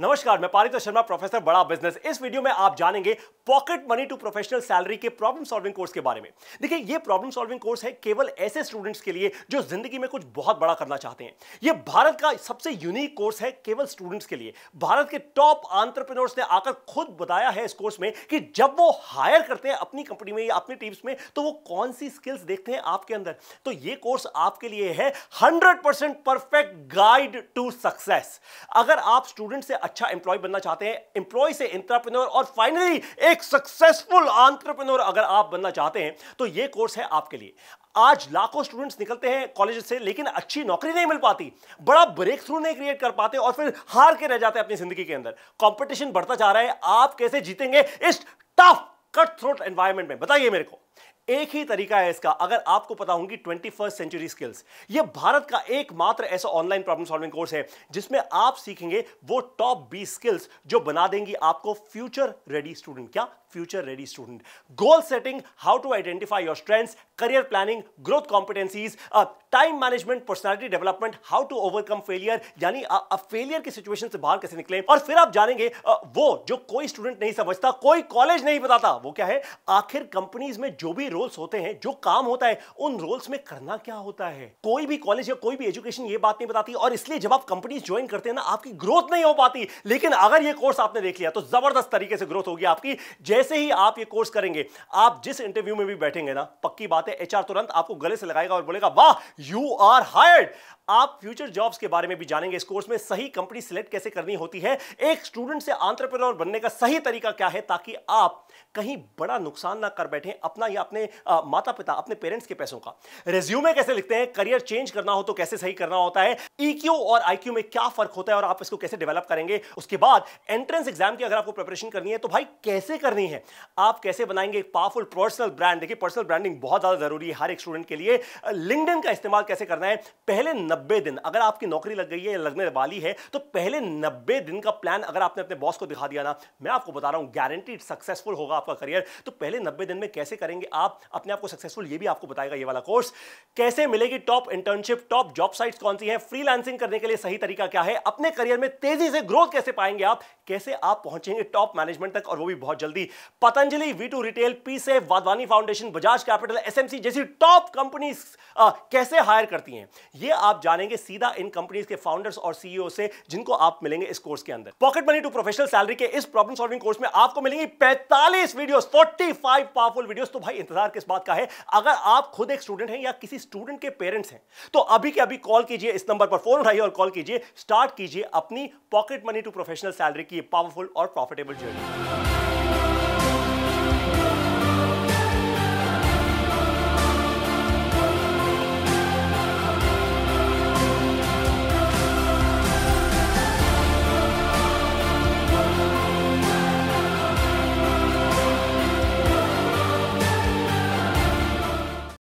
नमस्कार मैं Parit Sharma professor Bada business इस वीडियो में आप जानेंगे pocket money to professional salary के प्रॉब्लम सॉल्विंग कोर्स के बारे में देखिए ये प्रॉब्लम सॉल्विंग कोर्स है केवल ऐसे स्टूडेंट्स के लिए जो जिंदगी में कुछ बहुत बड़ा करना चाहते हैं ये भारत का सबसे यूनिक कोर्स है केवल स्टूडेंट्स के लिए भारत के टॉप आंट्रप्रनोर्स ने आकर खुद बताया है इस कोर्स में कि जब वो हायर करते हैं अपनी कंपनी में या अपनी टीम्स में तो वो कौन सी स्किल्स देखते हैं आपके अंदर तो ये कोर्स आपके लिए है hundred perfect guide to success अगर आप स्टूडेंट से अच्छा एम्प्लॉय बनना चाहते हैं एम्प्लॉय से इंटरप्रेन्योर और फाइनली एक सक्सेसफुल आंट्रप्रनोर अगर आप बनना चाहते हैं तो ये कोर्स है आपके लिए आज लाखों स्टूडेंट्स निकलते हैं कॉलेज से लेकिन अच्छी नौकरी नहीं मिल पाती बड़ा ब्रेक थ्रू नहीं क्रिएट कर पाते और फिर हार के रह जाते हैं अपनी जिंदगी के अंदर कॉम्पिटिशन बढ़ता जा रहा है आप कैसे जीतेंगे इस टफ कट थ्रोट एनवायरमेंट में बताइए मेरे को एक ही तरीका है इसका अगर आपको पता होंगी ट्वेंटी फर्स्ट सेंचुरी स्किल्स ये भारत का एकमात्र ऐसा ऑनलाइन प्रॉब्लम सॉल्विंग कोर्स है जिसमें आप सीखेंगे वो टॉप बी स्किल्स जो बना देंगी आपको फ्यूचर रेडी स्टूडेंट क्या future ready student goal setting how to identify your strengths career planning growth competencies time management personality development how to overcome failure यानी फेलियर की सिचुएशन से बाहर कैसे निकले और फिर आप जानेंगे uh, वो जो कोई स्टूडेंट नहीं समझता कोई कॉलेज नहीं बताता वो क्या है आखिर कंपनीज में जो भी रोल्स होते हैं जो काम होता है उन रोल्स में करना क्या होता है कोई भी कॉलेज या कोई भी एजुकेशन ये बात नहीं बताती और इसलिए जब आप कंपनीज ज्वाइन करते हैं ना आपकी ग्रोथ नहीं हो पाती लेकिन अगर ये कोर्स आपने देख लिया तो जबरदस्त तरीके से ग्रोथ होगी आपकी जैसे ही आप ये कोर्स करेंगे आप जिस इंटरव्यू में भी बैठेंगे ना पक्की बात है एचआर तुरंत आपको गले से लगाएगा और बोलेगा वाह यू आर हायर्ड आप फ्यूचर जॉब्स के बारे में भी जानेंगे इस कोर्स में सही कंपनी सिलेक्ट कैसे करनी होती है एक स्टूडेंट से आंट्रप्रनोर बनने का सही तरीका क्या है ताकि आप कहीं बड़ा नुकसान ना कर बैठें अपना या अपने आ, माता पिता अपने पेरेंट्स के पैसों का रेज्यूमे कैसे लिखते हैं करियर चेंज करना हो तो कैसे सही करना होता है ईक्यू e और आईक्यू में क्या फर्क होता है और आप इसको कैसे डेवलप करेंगे उसके बाद एंट्रेंस एग्जाम की अगर आपको प्रिपरेशन करनी है तो भाई कैसे करनी है आप कैसे बनाएंगे एक पावरफुल पर्सनल ब्रांड देखिए पर्सनल ब्रांडिंग बहुत ज्यादा जरूरी है हर एक स्टूडेंट के लिए लिंकड का इस्तेमाल कैसे करना है पहले नब्बे दिन अगर आपकी नौकरी लग गई है लगने वाली है तो पहले नब्बे दिन का प्लान अगर आपने अपने बॉस को दिखा दिया ना मैं आपको बता रहा हूं गारंटीड सक्सेसफुल होगा आपका करियर तो पहले नब्बे दिन में कैसे करेंगे आप अपने आप को सक्सेसफुल ये भी आपको बताएगा ये वाला कोर्स कैसे मिलेगी top internship top job sites कौन सी हैं फ्रीलांसिंग करने के लिए सही तरीका क्या है अपने करियर में तेजी से ग्रोथ कैसे पाएंगे आप कैसे आप पहुंचेंगे टॉप मैनेजमेंट तक और वो भी बहुत जल्दी पतंजलि वी टू रिटेल पी से Wadhwani Foundation Bajaj Capital SMC जैसी टॉप कंपनी कैसे हायर करती हैं ये आप जानेंगे सीधा इन कंपनीज के फाउंडर्स और सीईओ e से जिनको आप मिलेंगे इस कोर्स के अंदर pocket money to professional salary के इस प्रॉब्लम सॉल्विंग कोर्स में आपको मिलेंगी 45 वीडियोस 45 पावरफुल वीडियो तो भाई इंतजार बेकार किस बात का है अगर आप खुद एक स्टूडेंट हैं या किसी स्टूडेंट के पेरेंट्स हैं तो अभी के अभी कॉल कीजिए इस नंबर पर फोन उठाइए और कॉल कीजिए स्टार्ट कीजिए अपनी pocket money to professional salary की पावरफुल और प्रॉफिटेबल जर्नी